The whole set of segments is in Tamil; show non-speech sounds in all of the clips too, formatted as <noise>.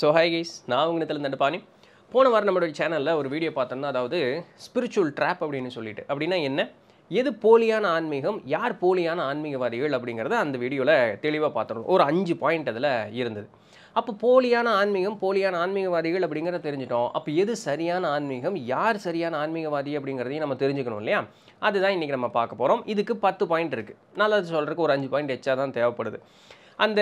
ஸோ ஹாய் கைஸ் நான் உங்க நிலத்தில் பாணி போன வாரம் நம்மளுடைய சேனலில் ஒரு வீடியோ பார்த்தோம்னா அதாவது ஸ்பிரிச்சுவல் ட்ராப் அப்படின்னு சொல்லிட்டு அப்படின்னா என்ன எது போலியான ஆன்மீகம் யார் போலியான ஆன்மீகவாதிகள் அப்படிங்கிறத அந்த வீடியோவில் தெளிவாக பார்த்துருவோம் ஒரு அஞ்சு பாயிண்ட் அதில் இருந்தது அப்போ போலியான ஆன்மீகம் போலியான ஆன்மீகவாதிகள் அப்படிங்கிறத தெரிஞ்சிட்டோம் அப்போ எது சரியான ஆன்மீகம் யார் சரியான ஆன்மீகவாதி அப்படிங்கிறதையும் நம்ம தெரிஞ்சுக்கணும் இல்லையா அதுதான் இன்றைக்கி நம்ம பார்க்க போகிறோம் இதுக்கு பத்து பாயிண்ட் இருக்குது நல்லது சொல்கிறதுக்கு ஒரு அஞ்சு பாயிண்ட் எச்சா தான் தேவைப்படுது அந்த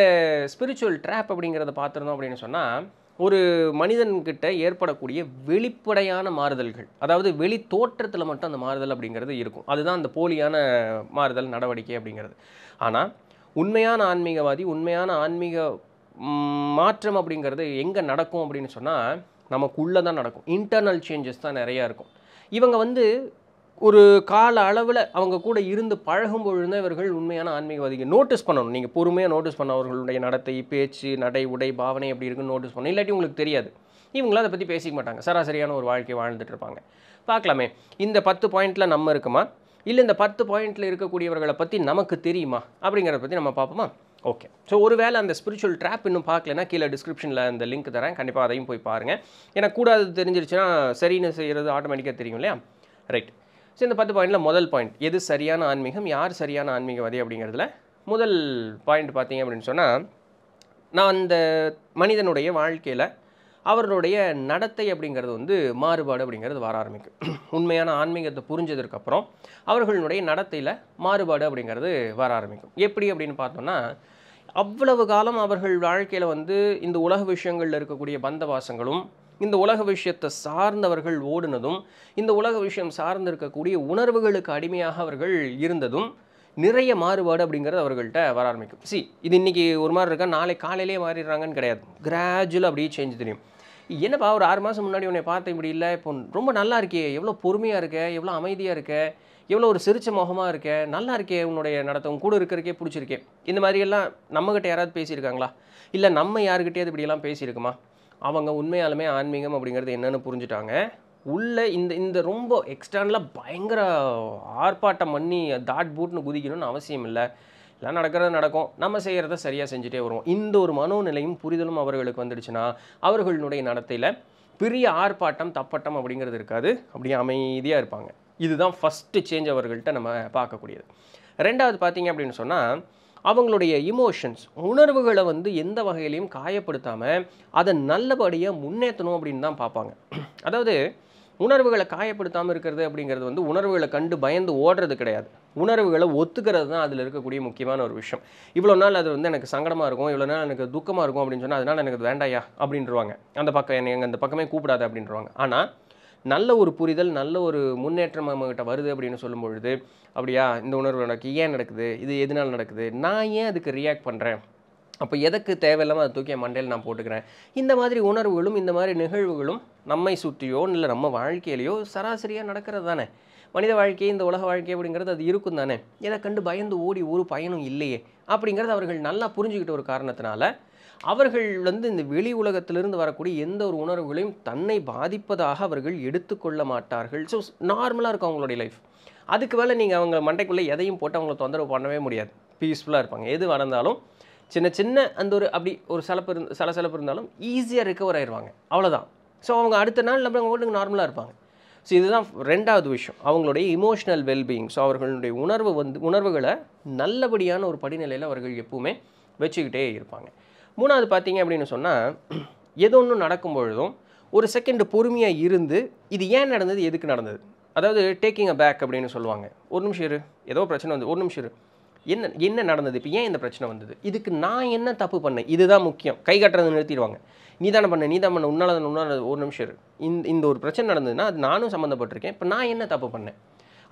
ஸ்பிரிச்சுவல் ட்ராப் அப்படிங்கிறத பார்த்துருந்தோம் அப்படின்னு சொன்னால் ஒரு மனிதன்கிட்ட ஏற்படக்கூடிய வெளிப்படையான மாறுதல்கள் அதாவது வெளி தோற்றத்தில் மட்டும் அந்த மாறுதல் அப்படிங்கிறது இருக்கும் அதுதான் அந்த போலியான மாறுதல் நடவடிக்கை அப்படிங்கிறது ஆனால் உண்மையான ஆன்மீகவாதி உண்மையான ஆன்மீக மாற்றம் அப்படிங்கிறது எங்கே நடக்கும் அப்படின்னு சொன்னால் நமக்குள்ளே தான் நடக்கும் இன்டர்னல் சேஞ்சஸ் தான் நிறையா இருக்கும் இவங்க வந்து ஒரு கால அளவில் அவங்க கூட இருந்து பழகும் பொழுது தான் இவர்கள் உண்மையான ஆன்மீகவாதிகள் நோட்டீஸ் பண்ணணும் நீங்கள் பொறுமையாக நோட்டீஸ் பண்ண அவர்களுடைய நடத்தை பேச்சு நடை உடை பாவனை எப்படி இருக்குன்னு நோட்டீஸ் பண்ணணும் இல்லாட்டி உங்களுக்கு தெரியாது இவங்களும் அதை பற்றி பேசிக்க மாட்டாங்க சராசரியான ஒரு வாழ்க்கை வாழ்ந்துட்டு இருப்பாங்க பார்க்கலாமே இந்த பத்து பாயிண்டில் நம்ம இருக்குமா இல்லை இந்த பத்து பாயிண்டில் இருக்கக்கூடியவர்களை பற்றி நமக்கு தெரியுமா அப்படிங்கிறத பற்றி நம்ம பார்ப்போமா ஓகே ஸோ ஒருவேளை அந்த ஸ்பிரிச்சுவல் ட்ராப் இன்னும் பார்க்கலனா கீழே டிஸ்கிரிப்ஷனில் அந்த லிங்க் தரேன் கண்டிப்பாக அதையும் போய் பாருங்கள் ஏன்னா கூடாது அது தெரிஞ்சிருச்சுன்னா சரின்னு செய்கிறது ஆட்டோமேட்டிக்காக தெரியும் இல்லையா ரைட் ஸோ இந்த பத்து பாயிண்டில் முதல் பாயிண்ட் எது சரியான ஆன்மீகம் யார் சரியான ஆன்மீகவாதி அப்படிங்கிறதுல முதல் பாயிண்ட் பார்த்தீங்க அப்படின்னு சொன்னால் நான் அந்த மனிதனுடைய வாழ்க்கையில் அவருடைய நடத்தை அப்படிங்கிறது வந்து மாறுபாடு அப்படிங்கிறது வர ஆரம்பிக்கும் <clears throat> உண்மையான ஆன்மீகத்தை புரிஞ்சதுக்கப்புறம் அவர்களுடைய நடத்தையில் மாறுபாடு அப்படிங்கிறது வர ஆரம்பிக்கும் எப்படி அப்படின்னு பார்த்தோம்னா அவ்வளவு காலம் அவர்கள் வாழ்க்கையில் வந்து இந்த உலக விஷயங்களில் இருக்கக்கூடிய பந்தவாசங்களும் இந்த உலக விஷயத்தை சார்ந்தவர்கள் ஓடுனதும் இந்த உலக விஷயம் சார்ந்து இருக்கக்கூடிய உணர்வுகளுக்கு அடிமையாக அவர்கள் இருந்ததும் நிறைய மாறுபாடு அப்படிங்கிறது அவர்கள்ட்ட வர ஆரம்பிக்கும் சி இது இன்றைக்கி ஒரு மாதிரி இருக்கா நாளை காலையிலே மாறிடுறாங்கன்னு கிடையாது கிராஜுவலாக அப்படியே சேஞ்ச் தெரியும் என்னப்பா ஒரு ஆறு மாதம் முன்னாடி உன்னை பார்த்தேன் இப்படி இல்லை இப்போ ரொம்ப நல்லா இருக்கே எவ்வளோ பொறுமையாக இருக்க எவ்வளோ அமைதியாக இருக்க எவ்வளோ ஒரு சிரிச்ச முகமாக இருக்க நல்லா இருக்கே உன்னுடைய நடத்தம் கூட இருக்கிறக்கே பிடிச்சிருக்கே இந்த மாதிரியெல்லாம் நம்மக்கிட்ட யாராவது பேசியிருக்காங்களா இல்லை நம்ம யாருக்கிட்டேயாவது இப்படியெல்லாம் பேசியிருக்குமா அவங்க உண்மையாலுமே ஆன்மீகம் அப்படிங்கிறது என்னென்னு புரிஞ்சுட்டாங்க உள்ளே இந்த இந்த ரொம்ப எக்ஸ்டர்னலாக பயங்கர ஆர்ப்பாட்டம் பண்ணி தாட் பூட்னு குதிக்கணும்னு அவசியம் இல்லை எல்லாம் நடக்கிறது நடக்கும் நம்ம செய்கிறத சரியாக செஞ்சுட்டே வருவோம் இந்த ஒரு மனோநிலையும் புரிதலும் அவர்களுக்கு வந்துடுச்சுன்னா அவர்களுடைய நடத்தையில் பெரிய ஆர்ப்பாட்டம் தப்பட்டம் அப்படிங்கிறது இருக்காது அப்படியே அமைதியாக இருப்பாங்க இதுதான் ஃபஸ்ட்டு சேஞ்ச் அவர்கள்ட்ட நம்ம பார்க்கக்கூடியது ரெண்டாவது பார்த்தீங்க அப்படின்னு சொன்னால் அவங்களுடைய இமோஷன்ஸ் உணர்வுகளை வந்து எந்த வகையிலையும் காயப்படுத்தாமல் அதை நல்லபடியாக முன்னேற்றணும் அப்படின்னு தான் பார்ப்பாங்க அதாவது உணர்வுகளை காயப்படுத்தாமல் இருக்கிறது அப்படிங்கிறது வந்து உணர்வுகளை கண்டு பயந்து ஓடுறது கிடையாது உணர்வுகளை ஒத்துக்கிறது தான் அதில் இருக்கக்கூடிய முக்கியமான ஒரு விஷயம் இவ்வளோ நாள் அது வந்து எனக்கு சங்கடமாக இருக்கும் இவ்வளோ நாள் எனக்கு துக்கமாக இருக்கும் அப்படின்னு சொன்னால் அதனால் எனக்கு வேண்டாயா அப்படின்றவாங்க அந்த பக்கம் என்னை எங்கள் அந்த பக்கமே கூப்பிடாது அப்படின்றவாங்க ஆனால் நல்ல ஒரு புரிதல் நல்ல ஒரு முன்னேற்றம் நம்மகிட்ட வருது அப்படின்னு சொல்லும் பொழுது அப்படியா இந்த உணர்வு நடக்கு ஏன் நடக்குது இது எதனால் நடக்குது நான் ஏன் அதுக்கு ரியாக்ட் பண்ணுறேன் அப்போ எதற்கு தேவையில்லாமல் அதை தூக்கிய மண்டையில் நான் போட்டுக்கிறேன் இந்த மாதிரி உணர்வுகளும் இந்த மாதிரி நிகழ்வுகளும் நம்மை சுற்றியோ இல்லை நம்ம வாழ்க்கையிலையோ சராசரியாக நடக்கிறது தானே மனித வாழ்க்கை இந்த உலக வாழ்க்கை அப்படிங்கிறது அது இருக்கும் தானே எதை கண்டு பயந்து ஓடி ஒரு பயனும் இல்லையே அப்படிங்கிறது அவர்கள் நல்லா புரிஞ்சுக்கிட்ட ஒரு காரணத்தினால அவர்கள் வந்து இந்த வெளி உலகத்திலிருந்து வரக்கூடிய எந்த ஒரு உணர்வுகளையும் தன்னை பாதிப்பதாக அவர்கள் எடுத்துக்கொள்ள மாட்டார்கள் ஸோ நார்மலாக இருக்கும் அவங்களுடைய லைஃப் அதுக்கு வேலை நீங்கள் அவங்க மண்டைக்குள்ளே எதையும் போட்டு அவங்கள தொந்தரவு பண்ணவே முடியாது பீஸ்ஃபுல்லாக இருப்பாங்க எது வளர்ந்தாலும் சின்ன சின்ன அந்த ஒரு அப்படி ஒரு சிலப்பு இருந்து சிலப்பு இருந்தாலும் ஈஸியாக ரிகவர் ஆயிடுவாங்க அவ்வளோதான் ஸோ அவங்க அடுத்த நாள் நம்ம அவங்க வீட்டுக்கு நார்மலாக இருப்பாங்க ஸோ இதுதான் ரெண்டாவது விஷயம் அவங்களுடைய இமோஷனல் வெல்பீயிங் ஸோ அவர்களுடைய உணர்வு வந்து உணர்வுகளை நல்லபடியான ஒரு படிநிலையில் அவர்கள் எப்பவுமே வச்சுக்கிட்டே இருப்பாங்க மூணாவது பார்த்தீங்க அப்படின்னு சொன்னால் எது ஒன்றும் நடக்கும் பொழுதும் ஒரு செகண்டு பொறுமையாக இருந்து இது ஏன் நடந்தது எதுக்கு நடந்தது அதாவது டேக்கிங் அ பேக் அப்படின்னு சொல்லுவாங்க ஒரு நிமிஷம் இரு ஏதோ பிரச்சனை வந்து ஒரு நிமிஷம் இரு என்ன என்ன நடந்தது இப்போ ஏன் இந்த பிரச்சனை வந்தது இதுக்கு நான் என்ன தப்பு பண்ணேன் இதுதான் முக்கியம் கை கட்டுறது நிறுத்திடுவாங்க நீ தானே பண்ண நீ தான் பண்ண உன்னால தான் ஒரு நிமிஷம் இரு இந்த இந்த ஒரு பிரச்சனை நடந்ததுன்னா அது நானும் சம்மந்தப்பட்டிருக்கேன் இப்போ நான் என்ன தப்பு பண்ணேன்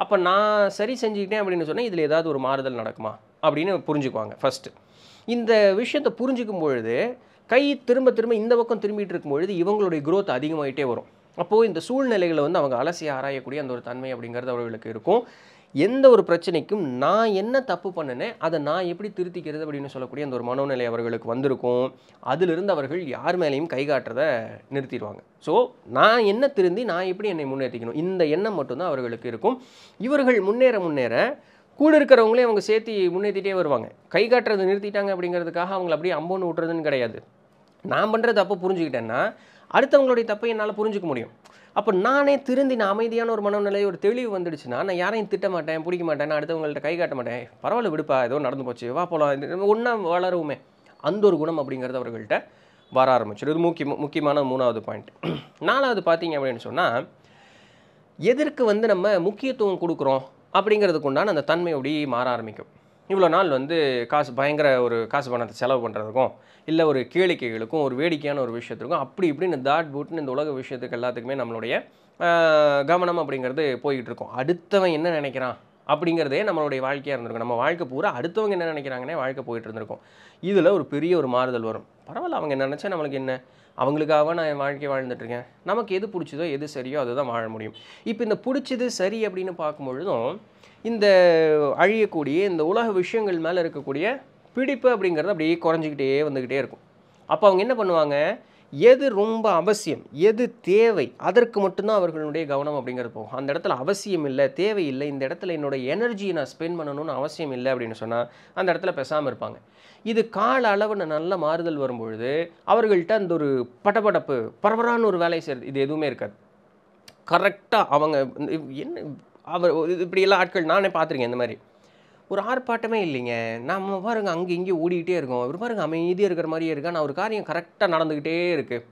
அப்போ நான் சரி செஞ்சுக்கிட்டேன் அப்படின்னு சொன்னால் இதில் ஏதாவது ஒரு மாறுதல் நடக்குமா அப்படின்னு புரிஞ்சுக்குவாங்க ஃபஸ்ட்டு இந்த விஷயத்தை புரிஞ்சுக்கும் பொழுது கை திரும்ப திரும்ப இந்த பக்கம் திரும்பிட்டு இருக்கும் பொழுது இவங்களுடைய குரோத் அதிகமாகிட்டே வரும் அப்போது இந்த சூழ்நிலைகளை வந்து அவங்க அலசி ஆராயக்கூடிய அந்த ஒரு தன்மை அப்படிங்கிறது அவர்களுக்கு இருக்கும் எந்த ஒரு பிரச்சனைக்கும் நான் என்ன தப்பு பண்ணினேன் அதை நான் எப்படி திருத்திக்கிறது அப்படின்னு சொல்லக்கூடிய அந்த ஒரு மனோநிலை அவர்களுக்கு வந்திருக்கும் அதிலிருந்து அவர்கள் யார் மேலேயும் கை காட்டுறதை நிறுத்திடுவாங்க ஸோ நான் என்ன திருந்தி நான் எப்படி என்னை முன்னேற்றிக்கணும் இந்த எண்ணம் மட்டும்தான் அவர்களுக்கு இருக்கும் இவர்கள் முன்னேற முன்னேற கூட இருக்கிறவங்களே அவங்க சேர்த்து முன்னேற்றிட்டே வருவாங்க கை காட்டுறது நிறுத்திட்டாங்க அப்படிங்கிறதுக்காக அவங்கள அப்படியே அம்போன்னு விட்டுறதுன்னு கிடையாது நான் பண்ணுற தப்பை புரிஞ்சுக்கிட்டேன்னா அடுத்தவங்களுடைய தப்பை என்னால் புரிஞ்சிக்க முடியும் அப்போ நானே திருந்தி நான் அமைதியான ஒரு மனநிலை ஒரு தெளிவு வந்துடுச்சுன்னா நான் யாரையும் திட்ட மாட்டேன் பிடிக்க மாட்டேன் அடுத்தவங்கள்ட்ட கை காட்ட மாட்டேன் பரவாயில்ல விடுப்பா ஏதோ நடந்து போச்சு வா போகலாம் ஒன்றா வளருமே அந்த ஒரு குணம் அப்படிங்கிறது அவர்கள்ட்ட வர ஆரம்பிச்சிடும் இது முக்கிய முக்கியமான மூணாவது பாயிண்ட் <clears throat> நாலாவது பார்த்தீங்க அப்படின்னு சொன்னால் எதற்கு வந்து நம்ம முக்கியத்துவம் கொடுக்குறோம் அப்படிங்கிறதுக்கு உண்டான அந்த தன்மை அப்படி மாற ஆரம்பிக்கும் இவ்வளோ நாள் வந்து காசு பயங்கர ஒரு காசு பணத்தை செலவு பண்ணுறதுக்கும் இல்லை ஒரு கேளிக்கைகளுக்கும் ஒரு வேடிக்கையான ஒரு விஷயத்துக்கும் அப்படி இப்படின்னு தாட் பூட்னு இந்த உலக விஷயத்துக்கு எல்லாத்துக்குமே நம்மளுடைய கவனம் அப்படிங்கிறது போய்கிட்டு இருக்கும் அடுத்தவன் என்ன நினைக்கிறான் அப்படிங்கிறதே நம்மளுடைய வாழ்க்கையாக இருந்திருக்கும் நம்ம வாழ்க்கை பூரா அடுத்தவங்க என்ன நினைக்கிறாங்கன்னே வாழ்க்கை போயிட்டு இருந்திருக்கும் இதில் ஒரு பெரிய ஒரு மாறுதல் வரும் பரவாயில்ல அவங்க என்ன நினச்சா நம்மளுக்கு என்ன அவங்களுக்காக நான் என் வாழ்க்கை வாழ்ந்துட்டுருக்கேன் நமக்கு எது பிடிச்சதோ எது சரியோ அதுதான் வாழ முடியும் இப்போ இந்த பிடிச்சது சரி அப்படின்னு பார்க்கும்பொழுதும் இந்த அழியக்கூடிய இந்த உலக விஷயங்கள் மேலே இருக்கக்கூடிய பிடிப்பு அப்படிங்கிறது அப்படியே குறைஞ்சிக்கிட்டே வந்துக்கிட்டே இருக்கும் அப்போ அவங்க என்ன பண்ணுவாங்க எது ரொம்ப அவசியம் எது தேவை அதற்கு மட்டும்தான் அவர்களுடைய கவனம் அப்படிங்கிறது போகும் அந்த இடத்துல அவசியம் இல்லை தேவை இல்லை இந்த இடத்துல என்னோடய எனர்ஜியை நான் ஸ்பெண்ட் பண்ணணும்னு அவசியம் இல்லை அப்படின்னு சொன்னால் அந்த இடத்துல பேசாமல் இருப்பாங்க இது கால அளவில் நல்ல மாறுதல் வரும்பொழுது அவர்கள்ட்ட அந்த ஒரு படபடப்பு பரபரான ஒரு வேலையை செய்கிறது இது எதுவுமே இருக்காது கரெக்டாக அவங்க என்ன அவர் இப்படியெல்லாம் ஆட்கள் நானே பார்த்துருக்கேன் இந்த மாதிரி ஒரு ஆர்ப்பாட்டமே இல்லைங்க நம்ம பாருங்க அங்கே இங்கேயும் ஓடிக்கிட்டே இருக்கோம் ஒரு பாருங்க அமைதியாக இருக்கிற மாதிரியே இருக்கா நான் ஒரு காரியம் கரெக்டாக நடந்துக்கிட்டே இருக்குது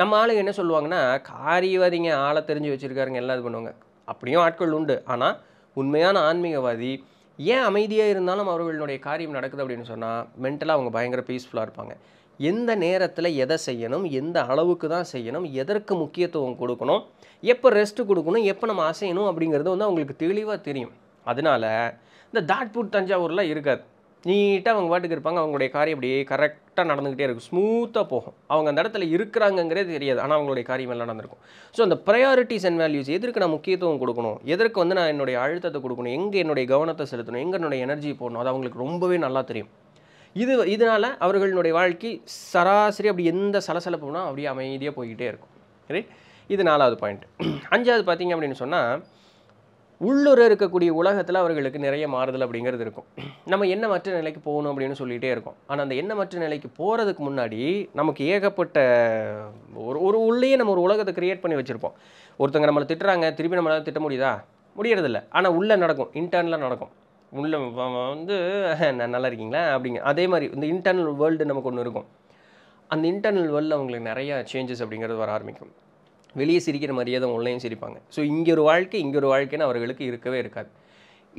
நம்ம ஆளுங்க என்ன சொல்லுவாங்கன்னா காரியவாதிங்க ஆளை தெரிஞ்சு வச்சுருக்காருங்க எல்லா இது பண்ணுவாங்க அப்படியும் ஆட்கள் உண்டு ஆனால் உண்மையான ஆன்மீகவாதி ஏன் அமைதியாக இருந்தாலும் அவர்களுடைய காரியம் நடக்குது அப்படின்னு சொன்னால் மென்டலாக அவங்க பயங்கர பீஸ்ஃபுல்லாக இருப்பாங்க எந்த நேரத்தில் எதை செய்யணும் எந்த அளவுக்கு தான் செய்யணும் எதற்கு முக்கியத்துவம் கொடுக்கணும் எப்போ ரெஸ்ட்டு கொடுக்கணும் எப்போ நம்ம அசையணும் அப்படிங்கிறது வந்து அவங்களுக்கு தெளிவாக தெரியும் அதனால் இந்த தாட்பூர் தஞ்சாவூரில் இருக்காது நீட்டாக அவங்க பாட்டுக்கு இருப்பாங்க அவங்களுடைய காரியம் அப்படியே கரெக்டாக நடந்துக்கிட்டே இருக்கும் ஸ்மூத்தாக போகும் அவங்க அந்த இடத்துல இருக்கிறாங்கிறது தெரியாது ஆனால் அவங்களுடைய காரியம் எல்லாம் நடந்திருக்கும் ஸோ அந்த ப்ரையாரிட்டிஸ் அண்ட் வேல்யூஸ் எதற்கு நான் முக்கியத்துவம் கொடுக்கணும் எதற்கு வந்து நான் என்னுடைய அழுத்தத்தை கொடுக்கணும் எங்கே என்னுடைய கவனத்தை செலுத்தணும் எங்கே என்னுடைய எனர்ஜி போடணும் அது அவங்களுக்கு ரொம்பவே நல்லா தெரியும் இது இதனால் அவர்களுடைய வாழ்க்கை சராசரி அப்படி எந்த சலசலப்புனா அப்படியே அமைதியாக போய்கிட்டே இருக்கும் ரைட் இது நாலாவது பாயிண்ட் அஞ்சாவது பார்த்தீங்க அப்படின்னு சொன்னால் உள்ளூர இருக்கக்கூடிய உலகத்தில் அவர்களுக்கு நிறைய மாறுதல் அப்படிங்கிறது இருக்கும் நம்ம என்ன மற்ற நிலைக்கு போகணும் அப்படின்னு சொல்லிகிட்டே இருக்கோம் ஆனால் அந்த என்ன மற்ற நிலைக்கு போகிறதுக்கு முன்னாடி நமக்கு ஏகப்பட்ட ஒரு ஒரு உள்ளேயே நம்ம ஒரு உலகத்தை க்ரியேட் பண்ணி வச்சுருப்போம் ஒருத்தங்க நம்மளை திட்டுறாங்க திருப்பி நம்மளால் திட்ட முடியுதா முடியறதில்ல ஆனால் உள்ளே நடக்கும் இன்டர்னலாக நடக்கும் உள்ள வந்து நல்லா இருக்கீங்களா அப்படிங்க அதே மாதிரி இந்த இன்டர்னல் வேர்ல்டு நமக்கு ஒன்று இருக்கும் அந்த இன்டர்னல் வேர்ல்டில் அவங்களுக்கு நிறையா சேஞ்சஸ் அப்படிங்கிறது வர ஆரம்பிக்கும் வெளியே சிரிக்கிற மாதிரியே தான் உள்ளேயும் சிரிப்பாங்க ஸோ இங்கே ஒரு வாழ்க்கை இங்கே ஒரு வாழ்க்கைன்னு அவர்களுக்கு இருக்கவே இருக்காது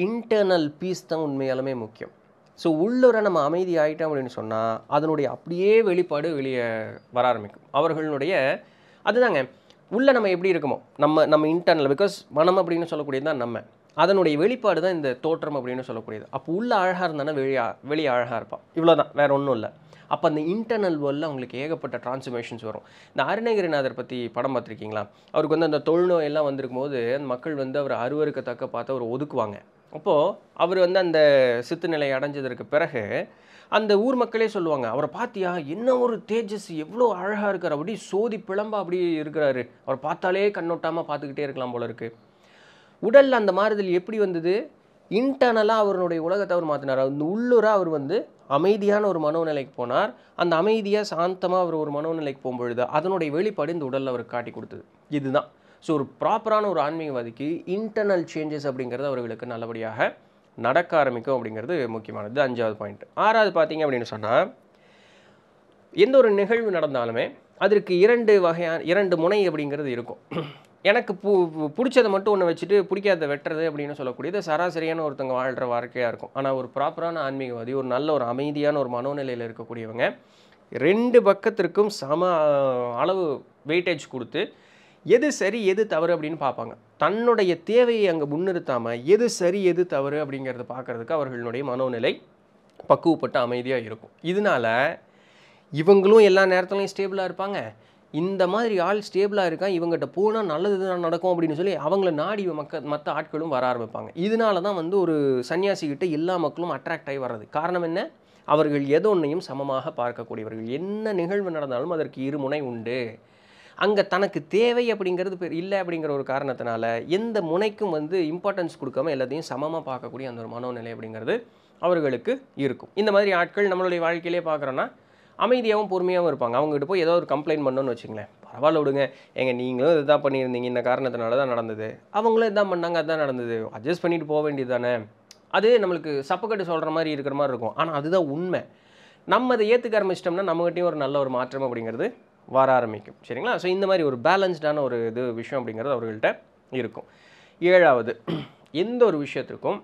இன்டர்னல் பீஸ் தான் உண்மையாலுமே முக்கியம் ஸோ உள்ளவரை நம்ம அமைதி ஆகிட்டோம் அப்படின்னு சொன்னால் அதனுடைய அப்படியே வெளிப்பாடு வெளியே வர ஆரம்பிக்கும் அவர்களுடைய அதுதாங்க உள்ளே நம்ம எப்படி இருக்குமோ நம்ம நம்ம இன்டர்னல் பிகாஸ் மனம் அப்படின்னு சொல்லக்கூடியது தான் நம்ம அதனுடைய வெளிப்பாடு தான் இந்த தோற்றம் அப்படின்னு சொல்லக்கூடியது அப்போ உள்ளே அழகாக இருந்தானா வெளியா வெளியே அழகாக இருப்பான் இவ்வளோ தான் வேறு ஒன்றும் இல்லை அப்போ அந்த இன்டர்னல் வேர்ல்டில் அவங்களுக்கு ஏகப்பட்ட டிரான்ஸ்ஃபர்மேஷன்ஸ் வரும் இந்த அருணகிரிநாதர் பற்றி படம் பார்த்துருக்கீங்களா அவருக்கு வந்து அந்த எல்லாம் வந்திருக்கும் போது மக்கள் வந்து அவர் அருவருக்கத்தக்க பார்த்து அவர் ஒதுக்குவாங்க அப்போது அவர் வந்து அந்த சித்து நிலை அடைஞ்சதற்கு பிறகு அந்த ஊர் மக்களே சொல்லுவாங்க அவரை பார்த்தியா என்ன ஒரு தேஜஸ் எவ்வளோ அழகாக இருக்கார் அப்படி சோதி பிளம்பா அப்படி இருக்கிறாரு அவரை பார்த்தாலே கண்ணோட்டாமல் பார்த்துக்கிட்டே இருக்கலாம் போல இருக்குது உடலில் அந்த மாறுதல் எப்படி வந்தது இன்டர்னலாக அவருடைய உலகத்தை அவர் மாற்றினார் அந்த உள்ளூராக அவர் வந்து அமைதியான ஒரு மனோநிலைக்கு போனார் அந்த அமைதியாக சாந்தமாக அவர் ஒரு மனோநிலைக்கு போகும்பொழுது அதனுடைய வெளிப்பாடு இந்த உடலில் அவருக்கு காட்டி கொடுத்தது இதுதான் ஸோ ஒரு ப்ராப்பரான ஒரு ஆன்மீகவாதிக்கு இன்டர்னல் சேஞ்சஸ் அப்படிங்கிறது அவர்களுக்கு நல்லபடியாக நடக்க ஆரம்பிக்கும் அப்படிங்கிறது முக்கியமானது அஞ்சாவது பாயிண்ட் ஆறாவது பார்த்தீங்க அப்படின்னு சொன்னால் எந்த ஒரு நிகழ்வு நடந்தாலுமே அதற்கு இரண்டு வகையான இரண்டு முனை அப்படிங்கிறது இருக்கும் எனக்கு பு பிடிச்சதை மட்டும் ஒன்று வச்சுட்டு பிடிக்காத வெட்டுறது அப்படின்னு சொல்லக்கூடியது சராசரியான ஒருத்தவங்க வாழ்கிற வாழ்க்கையாக இருக்கும் ஆனால் ஒரு ப்ராப்பரான ஆன்மீகவாதி ஒரு நல்ல ஒரு அமைதியான ஒரு மனோநிலையில் இருக்கக்கூடியவங்க ரெண்டு பக்கத்திற்கும் சம அளவு வெயிட்டேஜ் கொடுத்து எது சரி எது தவறு அப்படின்னு பார்ப்பாங்க தன்னுடைய தேவையை அங்கே முன்னிறுத்தாமல் எது சரி எது தவறு அப்படிங்கிறத பார்க்குறதுக்கு அவர்களுடைய மனோநிலை பக்குவப்பட்டு அமைதியாக இருக்கும் இதனால் இவங்களும் எல்லா நேரத்துலையும் ஸ்டேபிளாக இருப்பாங்க இந்த மாதிரி ஆள் ஸ்டேபிளாக இருக்கான் இவங்ககிட்ட போனால் நல்லது தான் நடக்கும் அப்படின்னு சொல்லி அவங்கள நாடி மக்க மற்ற ஆட்களும் வர ஆரம்பிப்பாங்க இதனால தான் வந்து ஒரு சன்னியாசிக்கிட்ட எல்லா மக்களும் அட்ராக்ட் ஆகி வர்றது காரணம் என்ன அவர்கள் ஒன்றையும் சமமாக பார்க்கக்கூடியவர்கள் என்ன நிகழ்வு நடந்தாலும் அதற்கு இருமுனை உண்டு அங்கே தனக்கு தேவை அப்படிங்கிறது இல்லை அப்படிங்கிற ஒரு காரணத்தினால எந்த முனைக்கும் வந்து இம்பார்ட்டன்ஸ் கொடுக்காம எல்லாத்தையும் சமமாக பார்க்கக்கூடிய அந்த ஒரு மனோநிலை அப்படிங்கிறது அவர்களுக்கு இருக்கும் இந்த மாதிரி ஆட்கள் நம்மளுடைய வாழ்க்கையிலே பார்க்குறோன்னா அமைதியாகவும் பொறுமையாகவும் இருப்பாங்க அவங்ககிட்ட போய் ஏதோ ஒரு கம்ப்ளைண்ட் பண்ணோன்னு வச்சுங்களேன் பரவாயில்ல விடுங்க எங்க நீங்களும் இதுதான் பண்ணியிருந்தீங்க இந்த காரணத்தினால தான் நடந்தது அவங்களும் இதான் பண்ணாங்க அதுதான் நடந்தது அட்ஜஸ்ட் பண்ணிட்டு போக வேண்டியது தானே அது நம்மளுக்கு சப்பக்கட்டு சொல்கிற மாதிரி இருக்கிற மாதிரி இருக்கும் ஆனால் அதுதான் உண்மை நம்ம அதை ஏற்றுக்க ஆரம்பிச்சிட்டோம்னா நம்மகிட்டையும் ஒரு நல்ல ஒரு மாற்றம் அப்படிங்கிறது வர ஆரம்பிக்கும் சரிங்களா ஸோ இந்த மாதிரி ஒரு பேலன்ஸ்டான ஒரு இது விஷயம் அப்படிங்கிறது அவர்கள்ட்ட இருக்கும் ஏழாவது எந்த ஒரு விஷயத்திற்கும்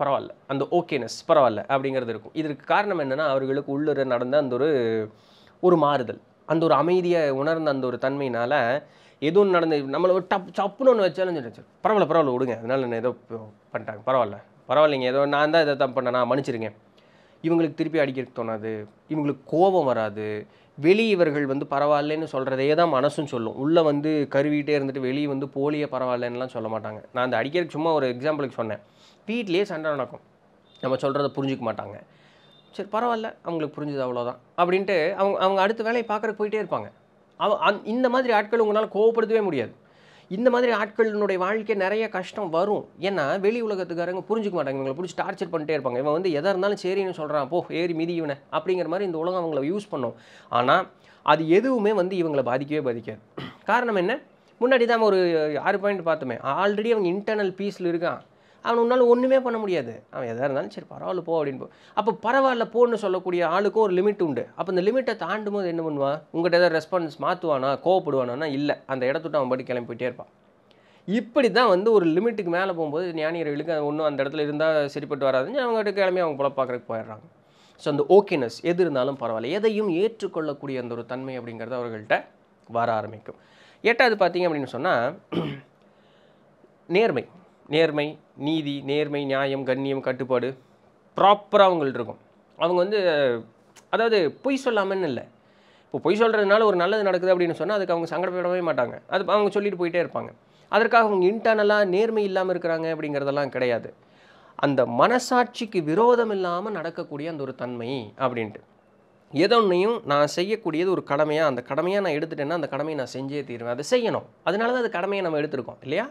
பரவாயில்ல அந்த ஓகேனஸ் பரவாயில்ல அப்படிங்கிறது இருக்கும் இதற்கு காரணம் என்னென்னா அவர்களுக்கு உள்ளூர நடந்த அந்த ஒரு ஒரு மாறுதல் அந்த ஒரு அமைதியை உணர்ந்த அந்த ஒரு தன்மையினால் எதுவும் நடந்த நடந்து நம்மளை ஒரு டப் சப்புன்னு ஒன்று வச்சாலும் பரவாயில்ல பரவாயில்ல விடுங்க அதனால் நான் ஏதோ பண்ணிட்டாங்க பரவாயில்ல பரவாயில்லைங்க ஏதோ நான் தான் இதை தான் பண்ணேன் நான் மன்னிச்சிருக்கேன் இவங்களுக்கு திருப்பி அடிக்கிறதுக்கு தோணாது இவங்களுக்கு கோபம் வராது வெளி இவர்கள் வந்து பரவாயில்லன்னு சொல்கிறதையே தான் மனசும் சொல்லும் உள்ளே வந்து கருவிகிட்டே இருந்துட்டு வெளியே வந்து போலியே பரவாயில்லன்னுலாம் சொல்ல மாட்டாங்க நான் அந்த அடிக்கிறதுக்கு சும்மா ஒரு எக்ஸாம்பிளுக்கு சொன்னேன் வீட்லேயே சண்டை நடக்கும் நம்ம சொல்கிறத புரிஞ்சிக்க மாட்டாங்க சரி பரவாயில்ல அவங்களுக்கு புரிஞ்சுது அவ்வளோதான் அப்படின்ட்டு அவங்க அவங்க அடுத்த வேலையை பார்க்குறக்கு போயிட்டே இருப்பாங்க அவ இந்த மாதிரி ஆட்கள் உங்களால் கோவப்படுத்தவே முடியாது இந்த மாதிரி ஆட்களினுடைய வாழ்க்கை நிறைய கஷ்டம் வரும் ஏன்னா வெளி உலகத்துக்காரங்க புரிஞ்சுக்க மாட்டாங்க இவங்களை பிடிச்சி டார்ச்சர் பண்ணிட்டே இருப்பாங்க இவன் வந்து எதாக இருந்தாலும் சரின்னு சொல்கிறான் போ ஏறி மிதி இவனை அப்படிங்கிற மாதிரி இந்த உலகம் அவங்கள யூஸ் பண்ணும் ஆனால் அது எதுவுமே வந்து இவங்களை பாதிக்கவே பாதிக்காது காரணம் என்ன முன்னாடி தான் ஒரு ஆறு பாயிண்ட் பார்த்தோமே ஆல்ரெடி அவங்க இன்டர்னல் பீஸில் இருக்கான் அவன் உன்னால் ஒன்றுமே பண்ண முடியாது அவன் எதாக இருந்தாலும் சரி பரவாயில்ல போ அப்படின்னு போ அப்போ பரவாயில்ல போன்னு சொல்லக்கூடிய ஆளுக்கும் ஒரு லிமிட் உண்டு அப்போ இந்த லிமிட்டை தாண்டும் போது என்ன பண்ணுவான் உங்கள்கிட்ட ஏதாவது ரெஸ்பான்ஸ் மாற்றுவானா கோவப்படுவானா இல்லை அந்த இடத்துட்டு அவன் படி கிளம்பி போயிட்டே இருப்பான் இப்படி தான் வந்து ஒரு லிமிட்டுக்கு மேலே போகும்போது ஞானியர்களுக்கு ஒன்றும் அந்த இடத்துல இருந்தால் சரிப்பட்டு வராதுன்னு அவங்ககிட்ட கிளம்பி அவங்க பார்க்குறதுக்கு போயிடுறாங்க ஸோ அந்த ஓகேனஸ் எது இருந்தாலும் பரவாயில்ல எதையும் ஏற்றுக்கொள்ளக்கூடிய அந்த ஒரு தன்மை அப்படிங்கிறது அவர்கள்ட்ட வர ஆரம்பிக்கும் எட்டாவது பார்த்தீங்க அப்படின்னு சொன்னால் நேர்மை நேர்மை நீதி நேர்மை நியாயம் கண்ணியம் கட்டுப்பாடு ப்ராப்பராக அவங்கள்ட்ட இருக்கும் அவங்க வந்து அதாவது பொய் சொல்லாமன்னு இல்லை இப்போ பொய் சொல்கிறதுனால ஒரு நல்லது நடக்குது அப்படின்னு சொன்னால் அதுக்கு அவங்க சங்கடப்படவே மாட்டாங்க அது அவங்க சொல்லிட்டு போயிட்டே இருப்பாங்க அதற்காக அவங்க இன்டர்னலாக நேர்மை இல்லாமல் இருக்கிறாங்க அப்படிங்கிறதெல்லாம் கிடையாது அந்த மனசாட்சிக்கு விரோதம் இல்லாமல் நடக்கக்கூடிய அந்த ஒரு தன்மை அப்படின்ட்டு எதொன்னையும் நான் செய்யக்கூடியது ஒரு கடமையாக அந்த கடமையாக நான் எடுத்துட்டேன்னா அந்த கடமையை நான் செஞ்சே தீருவேன் அதை செய்யணும் அதனால தான் அது கடமையை நம்ம எடுத்திருக்கோம் இல்லையா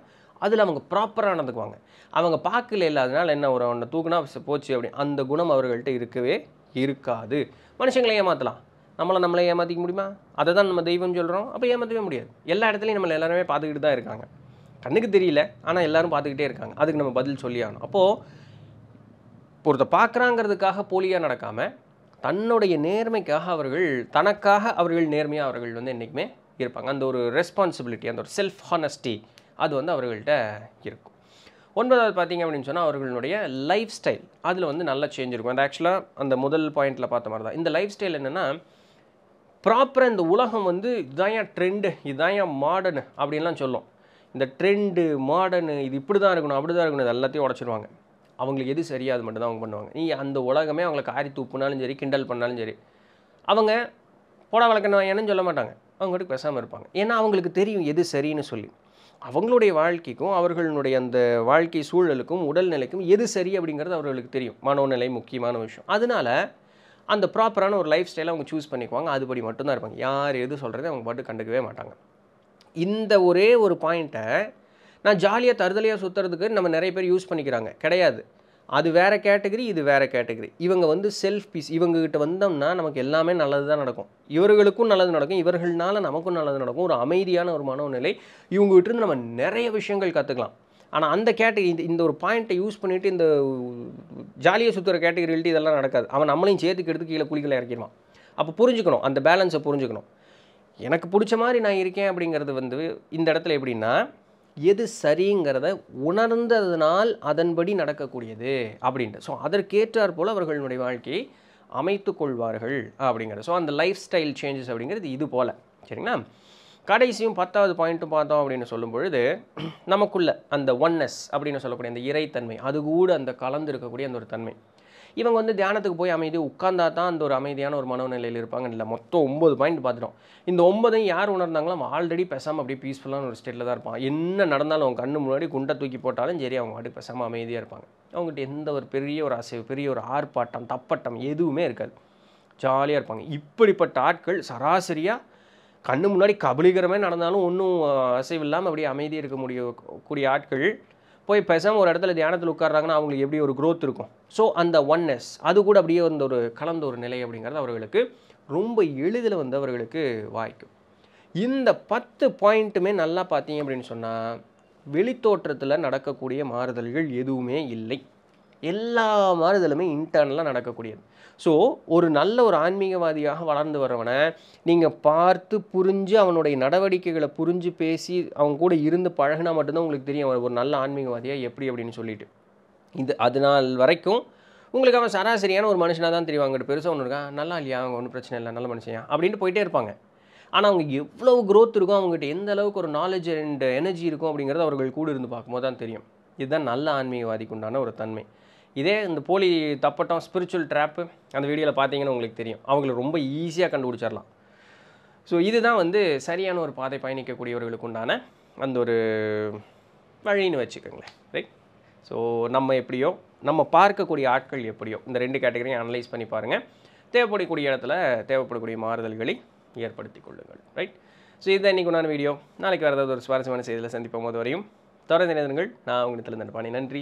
அதில் அவங்க ப்ராப்பராக நடந்துக்குவாங்க அவங்க பார்க்கல இல்லாதனால என்ன ஒரு அவனை தூக்குனா போச்சு அப்படி அந்த குணம் அவர்கள்ட்ட இருக்கவே இருக்காது மனுஷங்களை ஏமாற்றலாம் நம்மளை நம்மளை ஏமாற்றிக்க முடியுமா அதை தான் நம்ம தெய்வம் சொல்கிறோம் அப்போ ஏமாற்றவே முடியாது எல்லா இடத்துலையும் நம்மளை எல்லாருமே பார்த்துக்கிட்டு தான் இருக்காங்க கண்ணுக்கு தெரியல ஆனால் எல்லோரும் பார்த்துக்கிட்டே இருக்காங்க அதுக்கு நம்ம பதில் சொல்லி ஆகணும் அப்போது ஒருத்தர் பார்க்குறாங்கிறதுக்காக போலியாக நடக்காமல் தன்னுடைய நேர்மைக்காக அவர்கள் தனக்காக அவர்கள் நேர்மையாக அவர்கள் வந்து என்றைக்குமே இருப்பாங்க அந்த ஒரு ரெஸ்பான்சிபிலிட்டி அந்த ஒரு செல்ஃப் ஹானஸ்டி அது வந்து அவர்கள்ட்ட இருக்கும் ஒன்பதாவது பார்த்திங்க அப்படின்னு சொன்னால் அவர்களுடைய லைஃப் ஸ்டைல் அதில் வந்து நல்லா சேஞ்ச் இருக்கும் அது ஆக்சுவலாக அந்த முதல் பாயிண்ட்டில் பார்த்த மாதிரி தான் இந்த லைஃப் ஸ்டைல் என்னென்னா ப்ராப்பராக இந்த உலகம் வந்து இதுதான் ஏன் ட்ரெண்டு இதுதான் ஏன் மாடர்னு அப்படின்லாம் சொல்லும் இந்த ட்ரெண்டு மாடர்னு இது இப்படி தான் இருக்கணும் அப்படி தான் இருக்கணும் இது எல்லாத்தையும் உடச்சிருவாங்க அவங்களுக்கு எது சரியா அது மட்டும் தான் அவங்க பண்ணுவாங்க நீ அந்த உலகமே அவங்கள காரி தூப்புனாலும் சரி கிண்டல் பண்ணாலும் சரி அவங்க போட வழக்கணும் என்னன்னு சொல்ல மாட்டாங்க அவங்ககிட்ட பேசாமல் இருப்பாங்க ஏன்னா அவங்களுக்கு தெரியும் எது சரின்னு சொல்லி அவங்களுடைய வாழ்க்கைக்கும் அவர்களுடைய அந்த வாழ்க்கை சூழலுக்கும் உடல்நிலைக்கும் எது சரி அப்படிங்கிறது அவர்களுக்கு தெரியும் மனோநிலை முக்கியமான விஷயம் அதனால் அந்த ப்ராப்பரான ஒரு லைஃப் ஸ்டைலை அவங்க சூஸ் பண்ணிக்குவாங்க அதுபடி மட்டும்தான் இருப்பாங்க யார் எது சொல்கிறது அவங்க பாட்டு கண்டுக்கவே மாட்டாங்க இந்த ஒரே ஒரு பாயிண்ட்டை நான் ஜாலியாக தருதலையாக சுற்றுறதுக்கு நம்ம நிறைய பேர் யூஸ் பண்ணிக்கிறாங்க கிடையாது அது வேறு கேட்டகரி இது வேறு கேட்டகரி இவங்க வந்து செல்ஃப் பீஸ் இவங்ககிட்ட வந்தோம்னா நமக்கு எல்லாமே நல்லது தான் நடக்கும் இவர்களுக்கும் நல்லது நடக்கும் இவர்களால் நமக்கும் நல்லது நடக்கும் ஒரு அமைதியான ஒரு மனநிலை இவங்ககிட்ட இருந்து நம்ம நிறைய விஷயங்கள் கற்றுக்கலாம் ஆனால் அந்த கேட்டகரி இந்த இந்த ஒரு பாயிண்ட்டை யூஸ் பண்ணிவிட்டு இந்த ஜாலியாக சுற்றுற கேட்டகரிகள்ட்டு இதெல்லாம் நடக்காது அவன் நம்மளையும் சேர்த்துக்கு எடுத்து கீழே குழிகளை இறக்கிடுவான் அப்போ புரிஞ்சுக்கணும் அந்த பேலன்ஸை புரிஞ்சுக்கணும் எனக்கு பிடிச்ச மாதிரி நான் இருக்கேன் அப்படிங்கிறது வந்து இந்த இடத்துல எப்படின்னா எது சரிங்கிறத உணர்ந்ததுனால் அதன்படி நடக்கக்கூடியது அப்படின்ட்டு ஸோ அதற்கேற்றார் போல் அவர்களுடைய வாழ்க்கையை அமைத்து கொள்வார்கள் அப்படிங்கிறது ஸோ அந்த லைஃப் ஸ்டைல் சேஞ்சஸ் அப்படிங்கிறது இது போல் சரிங்களா கடைசியும் பத்தாவது பாயிண்ட்டும் பார்த்தோம் அப்படின்னு சொல்லும் பொழுது நமக்குள்ள அந்த ஒன்னஸ் அப்படின்னு சொல்லக்கூடிய அந்த இறைத்தன்மை அது கூட அந்த கலந்து இருக்கக்கூடிய அந்த ஒரு தன்மை இவங்க வந்து தியானத்துக்கு போய் அமைதி உட்கார்ந்தா தான் அந்த ஒரு அமைதியான ஒரு மனநிலையில் இருப்பாங்க இல்லை மொத்தம் ஒம்பது பாயிண்ட் பார்த்துட்டோம் இந்த ஒன்பதையும் யார் உணர்ந்தாங்களோ அவன் ஆல்ரெடி பெசாமல் அப்படியே பீஸ்ஃபுல்லான ஒரு ஸ்டேட்டில் தான் இருப்பான் என்ன நடந்தாலும் அவங்க கண்ணு முன்னாடி குண்டை தூக்கி போட்டாலும் சரி அவங்க அப்படி பெசாமல் அமைதியாக இருப்பாங்க அவங்ககிட்ட எந்த ஒரு பெரிய ஒரு அசைவு பெரிய ஒரு ஆர்ப்பாட்டம் தப்பட்டம் எதுவுமே இருக்காது ஜாலியாக இருப்பாங்க இப்படிப்பட்ட ஆட்கள் சராசரியாக கண்ணு முன்னாடி கபலீகரமே நடந்தாலும் ஒன்றும் அசைவு இல்லாமல் அப்படியே அமைதியாக இருக்க முடிய கூடிய ஆட்கள் போய் பேசாமல் ஒரு இடத்துல தியானத்தில் உட்காடுறாங்கன்னா அவங்களுக்கு எப்படி ஒரு க்ரோத் இருக்கும் ஸோ அந்த ஒன்னஸ் அது கூட அப்படியே வந்து ஒரு கலந்த ஒரு நிலை அப்படிங்கிறது அவர்களுக்கு ரொம்ப எளிதில் வந்து அவர்களுக்கு வாய்க்கும் இந்த பத்து பாயிண்ட்டுமே நல்லா பார்த்தீங்க அப்படின்னு சொன்னால் வெளித்தோற்றத்தில் நடக்கக்கூடிய மாறுதல்கள் எதுவுமே இல்லை எல்லா மாறுதலுமே இன்டர்னலாக நடக்கக்கூடியது ஸோ ஒரு நல்ல ஒரு ஆன்மீகவாதியாக வளர்ந்து வரவனை நீங்கள் பார்த்து புரிஞ்சு அவனுடைய நடவடிக்கைகளை புரிஞ்சு பேசி அவங்க கூட இருந்து பழகினா மட்டும்தான் உங்களுக்கு தெரியும் அவன் ஒரு நல்ல ஆன்மீகவாதியாக எப்படி அப்படின்னு சொல்லிட்டு இது அது நாள் வரைக்கும் உங்களுக்கு அவன் சராசரியான ஒரு மனுஷனாக தான் தெரியும் பெருசாக ஒன்று இருக்கான் நல்லா இல்லையா அவங்க ஒன்றும் பிரச்சனை இல்லை நல்ல மனுஷன் அப்படின்ட்டு போயிட்டே இருப்பாங்க ஆனால் அவங்க எவ்வளோ க்ரோத் இருக்கும் அவங்ககிட்ட எந்த அளவுக்கு ஒரு நாலேஜ் அண்ட் எனர்ஜி இருக்கும் அப்படிங்கிறது அவர்கள் கூட இருந்து பார்க்கும்போது தான் தெரியும் இதுதான் நல்ல ஆன்மீகவாதிக்கு உண்டான ஒரு தன்மை இதே இந்த போலி தப்பட்டம் ஸ்பிரிச்சுவல் ட்ராப்பு அந்த வீடியோவில் பார்த்தீங்கன்னா உங்களுக்கு தெரியும் அவங்கள ரொம்ப ஈஸியாக கண்டுபிடிச்சிடலாம் ஸோ இதுதான் வந்து சரியான ஒரு பாதை பயணிக்கக்கூடியவர்களுக்கு உண்டான அந்த ஒரு வழின்னு வச்சுக்கோங்களேன் ரைட் ஸோ நம்ம எப்படியோ நம்ம பார்க்கக்கூடிய ஆட்கள் எப்படியோ இந்த ரெண்டு கேட்டகரியும் அனலைஸ் பண்ணி பாருங்கள் தேவைப்படக்கூடிய இடத்துல தேவைப்படக்கூடிய மாறுதல்களை ஏற்படுத்தி கொள்ளுங்கள் ரைட் ஸோ இதுதான் இன்றைக்கி உண்டான வீடியோ நாளைக்கு வேறு ஏதாவது ஒரு சுவாரஸ்யமான செய்தியில் சந்திப்போம் போது வரையும் தொடர்ந்து நேரங்கள் நான் உங்களுக்கு தெரிந்து நன்றி